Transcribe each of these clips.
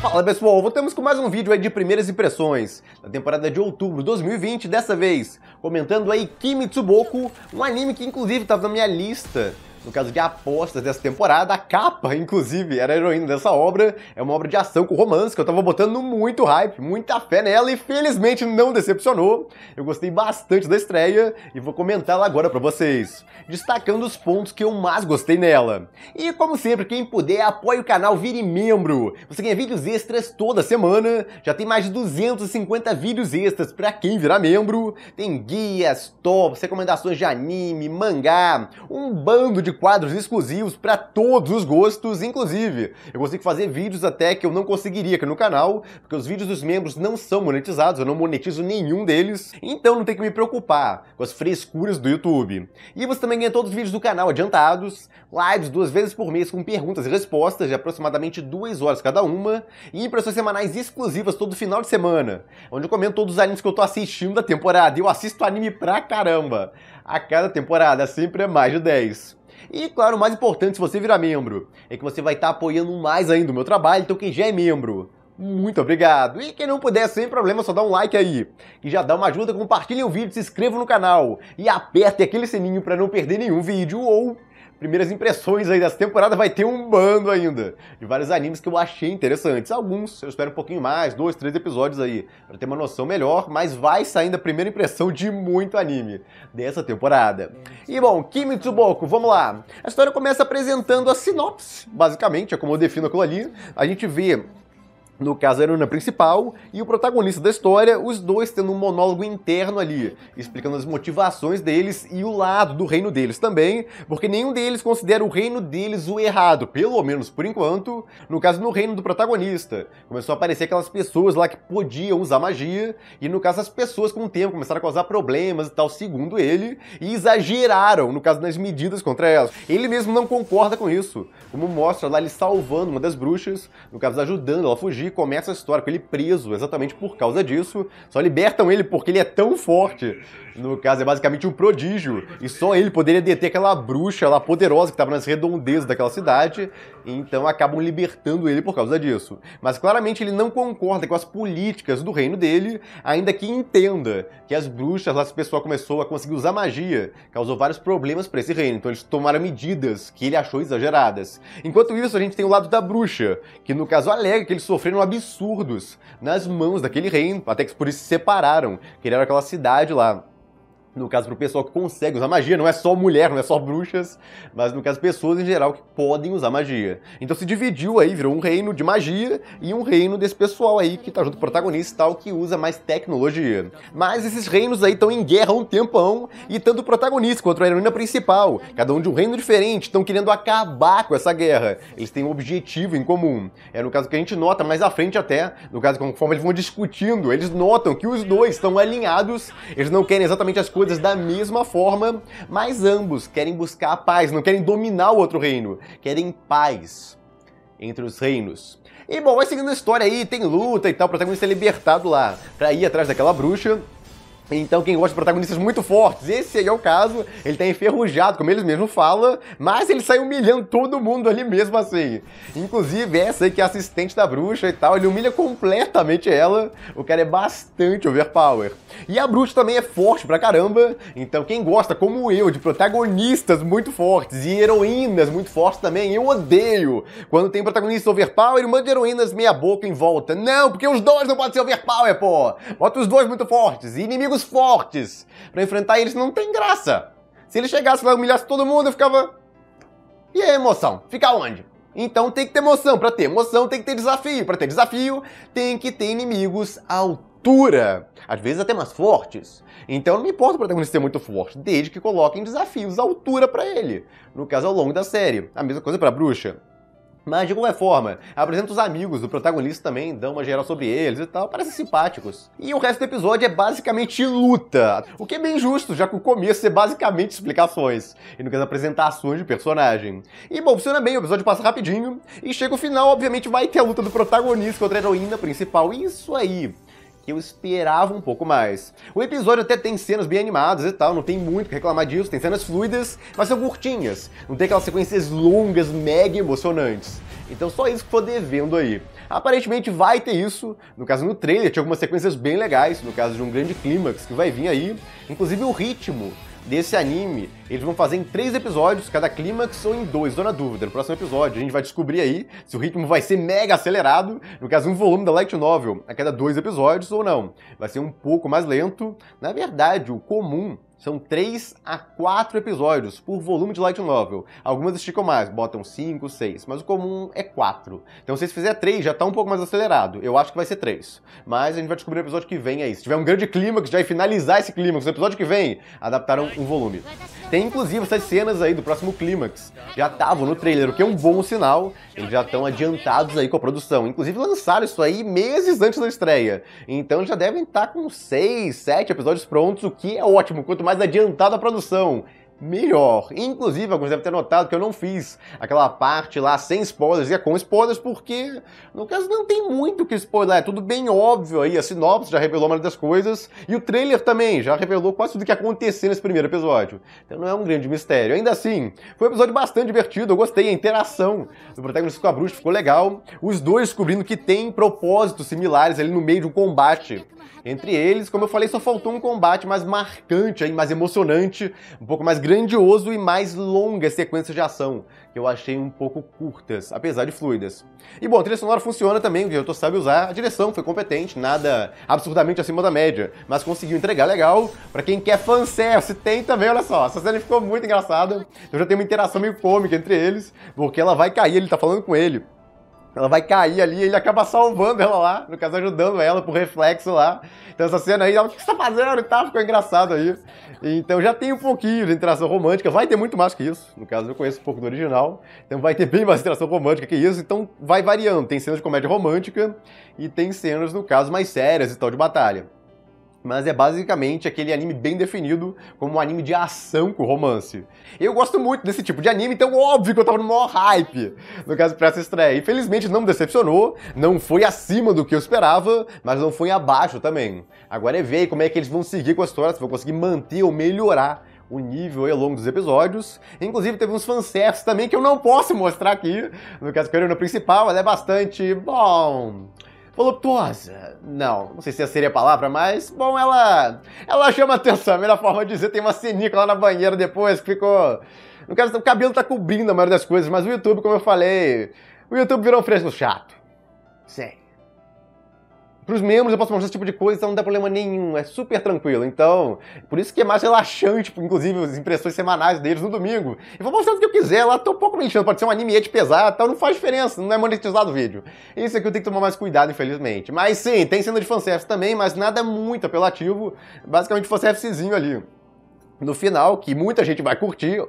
Fala pessoal, voltamos com mais um vídeo aí de primeiras impressões da temporada de outubro de 2020, dessa vez comentando aí Kimi Tsuboku, um anime que inclusive estava na minha lista no caso de apostas dessa temporada. A capa, inclusive, era a heroína dessa obra. É uma obra de ação com romance que eu tava botando muito hype, muita fé nela e felizmente não decepcionou. Eu gostei bastante da estreia e vou comentá-la agora para vocês, destacando os pontos que eu mais gostei nela. E como sempre, quem puder, apoie o canal, vire membro. Você ganha vídeos extras toda semana, já tem mais de 250 vídeos extras para quem virar membro. Tem guias, tops, recomendações de anime, mangá, um bando de de quadros exclusivos para todos os gostos, inclusive. Eu consigo fazer vídeos até que eu não conseguiria aqui no canal, porque os vídeos dos membros não são monetizados, eu não monetizo nenhum deles, então não tem que me preocupar com as frescuras do YouTube. E você também ganha todos os vídeos do canal adiantados, lives duas vezes por mês com perguntas e respostas de aproximadamente duas horas cada uma, e impressões semanais exclusivas todo final de semana, onde eu comento todos os animes que eu tô assistindo da temporada. Eu assisto anime pra caramba! A cada temporada sempre é mais de 10. E claro, o mais importante, se você virar membro, é que você vai estar tá apoiando mais ainda o meu trabalho, então quem já é membro, muito obrigado. E quem não puder, sem problema, só dá um like aí. E já dá uma ajuda, compartilha o vídeo, se inscreva no canal e aperte aquele sininho para não perder nenhum vídeo ou primeiras impressões aí dessa temporada, vai ter um bando ainda de vários animes que eu achei interessantes. Alguns eu espero um pouquinho mais, dois, três episódios aí, para ter uma noção melhor, mas vai saindo a primeira impressão de muito anime dessa temporada. E bom, Kimitsu Boku, vamos lá. A história começa apresentando a sinopse, basicamente, é como eu defino aquilo ali. A gente vê no caso a heroína principal e o protagonista da história, os dois tendo um monólogo interno ali, explicando as motivações deles e o lado do reino deles também, porque nenhum deles considera o reino deles o errado, pelo menos por enquanto, no caso no reino do protagonista. Começou a aparecer aquelas pessoas lá que podiam usar magia, e no caso as pessoas com o tempo começaram a causar problemas e tal, segundo ele, e exageraram, no caso nas medidas contra elas. Ele mesmo não concorda com isso, como mostra lá ele salvando uma das bruxas, no caso ajudando ela a fugir, começa a história, com ele preso exatamente por causa disso. Só libertam ele porque ele é tão forte. No caso, é basicamente um prodígio. E só ele poderia deter aquela bruxa lá poderosa que estava nas redondezas daquela cidade. Então acabam libertando ele por causa disso. Mas claramente ele não concorda com as políticas do reino dele, ainda que entenda que as bruxas lá, esse pessoal começou a conseguir usar magia, causou vários problemas para esse reino. Então eles tomaram medidas que ele achou exageradas. Enquanto isso, a gente tem o lado da bruxa, que no caso alega que ele sofreu eram absurdos nas mãos daquele rei, até que por isso se separaram, criaram aquela cidade lá. No caso, para o pessoal que consegue usar magia, não é só mulher, não é só bruxas, mas no caso, pessoas em geral que podem usar magia. Então se dividiu aí, virou um reino de magia e um reino desse pessoal aí que tá junto com o protagonista e tal, que usa mais tecnologia. Mas esses reinos aí estão em guerra há um tempão, e tanto o protagonista quanto a heroína principal, cada um de um reino diferente, estão querendo acabar com essa guerra. Eles têm um objetivo em comum. É no caso que a gente nota mais à frente até, no caso, conforme eles vão discutindo, eles notam que os dois estão alinhados, eles não querem exatamente as coisas coisas da mesma forma, mas ambos querem buscar a paz, não querem dominar o outro reino, querem paz entre os reinos. E bom, vai seguindo a história aí, tem luta e tal, o protagonista é libertado lá para ir atrás daquela bruxa então, quem gosta de protagonistas muito fortes, esse aí é o caso. Ele tá enferrujado, como eles mesmo falam, mas ele sai humilhando todo mundo ali mesmo assim. Inclusive, essa aí que é assistente da bruxa e tal, ele humilha completamente ela. O cara é bastante overpower. E a bruxa também é forte pra caramba. Então, quem gosta, como eu, de protagonistas muito fortes e heroínas muito fortes também, eu odeio quando tem protagonista overpower e manda heroínas meia-boca em volta. Não, porque os dois não podem ser overpower, pô! Bota os dois muito fortes e inimigos fortes. Para enfrentar eles não tem graça. Se ele chegasse lá e humilhasse todo mundo, eu ficava. E a emoção? Fica onde? Então tem que ter emoção. Para ter emoção, tem que ter desafio. Para ter desafio, tem que ter inimigos altura. Às vezes até mais fortes. Então não me importa o protagonista ser muito forte, desde que coloquem desafios à altura para ele. No caso, ao longo da série. A mesma coisa para bruxa. Mas de qualquer forma, apresenta os amigos do protagonista também, dão uma geral sobre eles e tal, parecem simpáticos. E o resto do episódio é basicamente luta, o que é bem justo, já que o começo é basicamente explicações, e quer caso apresentações de personagem. E bom, funciona bem, o episódio passa rapidinho, e chega o final, obviamente vai ter a luta do protagonista contra a heroína principal, e isso aí que eu esperava um pouco mais. O episódio até tem cenas bem animadas e tal, não tem muito o que reclamar disso, tem cenas fluidas, mas são curtinhas, não tem aquelas sequências longas, mega emocionantes. Então só isso que tô devendo aí. Aparentemente vai ter isso, no caso no trailer tinha algumas sequências bem legais, no caso de um grande clímax que vai vir aí, inclusive o ritmo desse anime. Eles vão fazer em três episódios, cada clímax ou em dois, tô dúvida. No próximo episódio a gente vai descobrir aí se o ritmo vai ser mega acelerado, no caso um volume da light novel a cada dois episódios ou não. Vai ser um pouco mais lento. Na verdade, o comum são 3 a 4 episódios por volume de light novel. Algumas esticam mais, botam 5, 6, mas o comum é 4. Então se fizer 3 já tá um pouco mais acelerado. Eu acho que vai ser 3. Mas a gente vai descobrir no episódio que vem aí. Se tiver um grande clímax, já vai finalizar esse clímax no episódio que vem, adaptaram um volume. Tem inclusive essas cenas aí do próximo clímax. Já estavam no trailer, o que é um bom sinal. Eles já estão adiantados aí com a produção. Inclusive lançaram isso aí meses antes da estreia. Então já devem estar tá com 6, 7 episódios prontos, o que é ótimo. Quanto mais mais adiantado a produção melhor. Inclusive, alguns devem ter notado que eu não fiz aquela parte lá sem spoilers e é com spoilers, porque no caso não tem muito que spoiler, é tudo bem óbvio aí. A sinopse já revelou uma das coisas e o trailer também já revelou quase tudo o que aconteceu nesse primeiro episódio. Então não é um grande mistério. Ainda assim, foi um episódio bastante divertido, eu gostei, a interação do protagonista com a bruxa ficou legal. Os dois descobrindo que tem propósitos similares ali no meio de um combate. Entre eles, como eu falei, só faltou um combate mais marcante, aí, mais emocionante, um pouco mais grandioso e mais longas sequências de ação, que eu achei um pouco curtas, apesar de fluidas. E bom, a trilha sonora funciona também, o diretor sabe usar, a direção foi competente, nada absurdamente acima da média, mas conseguiu entregar legal. Para quem quer fanservice, tem também, olha só, essa cena ficou muito engraçada, eu já tenho uma interação meio cômica entre eles, porque ela vai cair, ele tá falando com ele. Ela vai cair ali e ele acaba salvando ela lá, no caso ajudando ela pro reflexo lá. Então essa cena aí, ela, o que você tá fazendo e tal, ficou engraçado aí. Então já tem um pouquinho de interação romântica, vai ter muito mais que isso. No caso, eu conheço um pouco do original, então vai ter bem mais interação romântica que isso. Então vai variando, tem cenas de comédia romântica e tem cenas, no caso, mais sérias e tal, de batalha. Mas é basicamente aquele anime bem definido como um anime de ação com romance. Eu gosto muito desse tipo de anime, então óbvio que eu tava no maior hype, no caso, pra essa estreia. Infelizmente não me decepcionou, não foi acima do que eu esperava, mas não foi abaixo também. Agora é ver como é que eles vão seguir com a história, se vão conseguir manter ou melhorar o nível ao longo dos episódios. Inclusive teve uns fanservices também que eu não posso mostrar aqui, no caso, que eu é no principal, mas é bastante bom voluptuosa. Não, não sei se essa seria a palavra, mas, bom, ela. Ela chama atenção. A melhor forma de dizer, tem uma cenica lá na banheira depois que ficou. Não quero o cabelo tá cobrindo a maioria das coisas, mas o YouTube, como eu falei, o YouTube virou um fresco chato. Sim. Para os membros eu posso mostrar esse tipo de coisa, então não dá problema nenhum, é super tranquilo. Então, por isso que é mais relaxante, tipo, inclusive as impressões semanais deles no domingo. Eu vou mostrando o que eu quiser, lá tô um pouco me enchendo, pode ser um anime é de pesar, então não faz diferença, não é monetizado o vídeo. Isso aqui eu tenho que tomar mais cuidado, infelizmente. Mas sim, tem cena de fanservice também, mas nada muito apelativo, basicamente fanservicezinho ali no final, que muita gente vai curtir.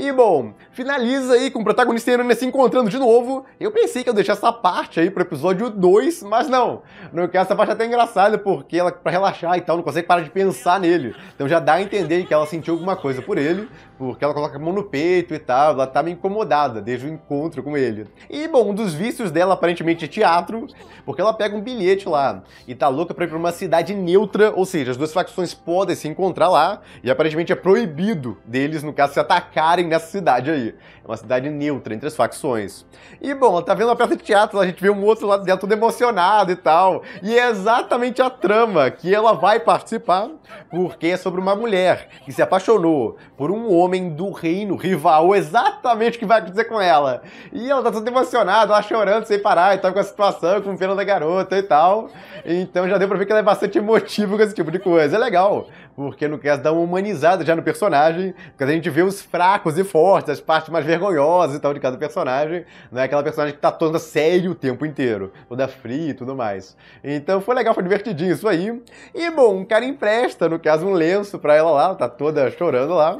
E bom, finaliza aí com o protagonista e a se encontrando de novo. Eu pensei que eu deixar essa parte aí pro episódio 2, mas não. No caso, essa parte é até engraçada, porque ela, pra relaxar e tal, não consegue parar de pensar nele. Então já dá a entender que ela sentiu alguma coisa por ele, porque ela coloca a mão no peito e tal, ela tá meio incomodada desde o encontro com ele. E bom, um dos vícios dela aparentemente é teatro, porque ela pega um bilhete lá e tá louca pra ir pra uma cidade neutra, ou seja, as duas facções podem se encontrar lá, e aparentemente é proibido deles, no caso, se atacarem nessa cidade aí. É uma cidade neutra entre as facções. E bom, ela tá vendo uma peça de teatro, a gente vê um outro lado dela todo emocionado e tal. E é exatamente a trama que ela vai participar, porque é sobre uma mulher que se apaixonou por um homem do reino rival, exatamente o que vai acontecer com ela. E ela tá toda emocionada, ela chorando sem parar e tá com a situação, com o pena da garota e tal. Então já deu pra ver que ela é bastante emotiva com esse tipo de coisa. É legal porque no caso dá uma humanizada já no personagem, porque a gente vê os fracos e fortes, as partes mais vergonhosas e tal de cada personagem, não é aquela personagem que tá toda séria o tempo inteiro, toda fria e tudo mais. Então foi legal, foi divertidinho isso aí. E bom, um cara empresta, no caso, um lenço pra ela lá, tá toda chorando lá.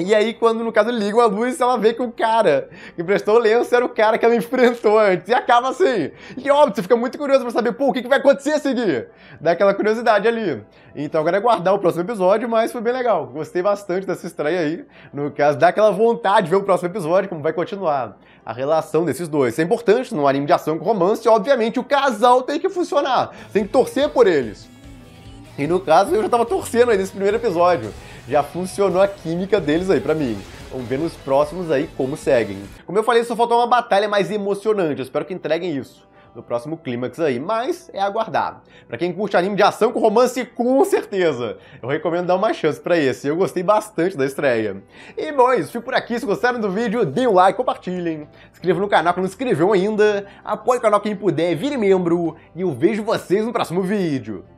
E aí, quando no caso ligam a luz, ela vê que o cara que prestou o lenço era o cara que ela enfrentou antes. E acaba assim. E óbvio, você fica muito curioso para saber, pô, o que, que vai acontecer a seguir? Dá aquela curiosidade ali. Então agora é guardar o próximo episódio, mas foi bem legal. Gostei bastante dessa estreia aí. No caso, dá aquela vontade de ver o próximo episódio, como vai continuar. A relação desses dois. Isso é importante no anime de ação com romance. obviamente, o casal tem que funcionar. Tem que torcer por eles. E no caso, eu já tava torcendo aí nesse primeiro episódio. Já funcionou a química deles aí para mim. Vamos ver nos próximos aí como seguem. Como eu falei, só faltou uma batalha mais emocionante. Eu espero que entreguem isso no próximo clímax aí, mas é aguardar. Para quem curte anime de ação com romance, com certeza. Eu recomendo dar uma chance para esse. Eu gostei bastante da estreia. E bom, é isso fico por aqui. Se gostaram do vídeo, deem um like, compartilhem, inscrevam no canal que não inscreveu ainda, apoie o canal quem puder, vire membro e eu vejo vocês no próximo vídeo.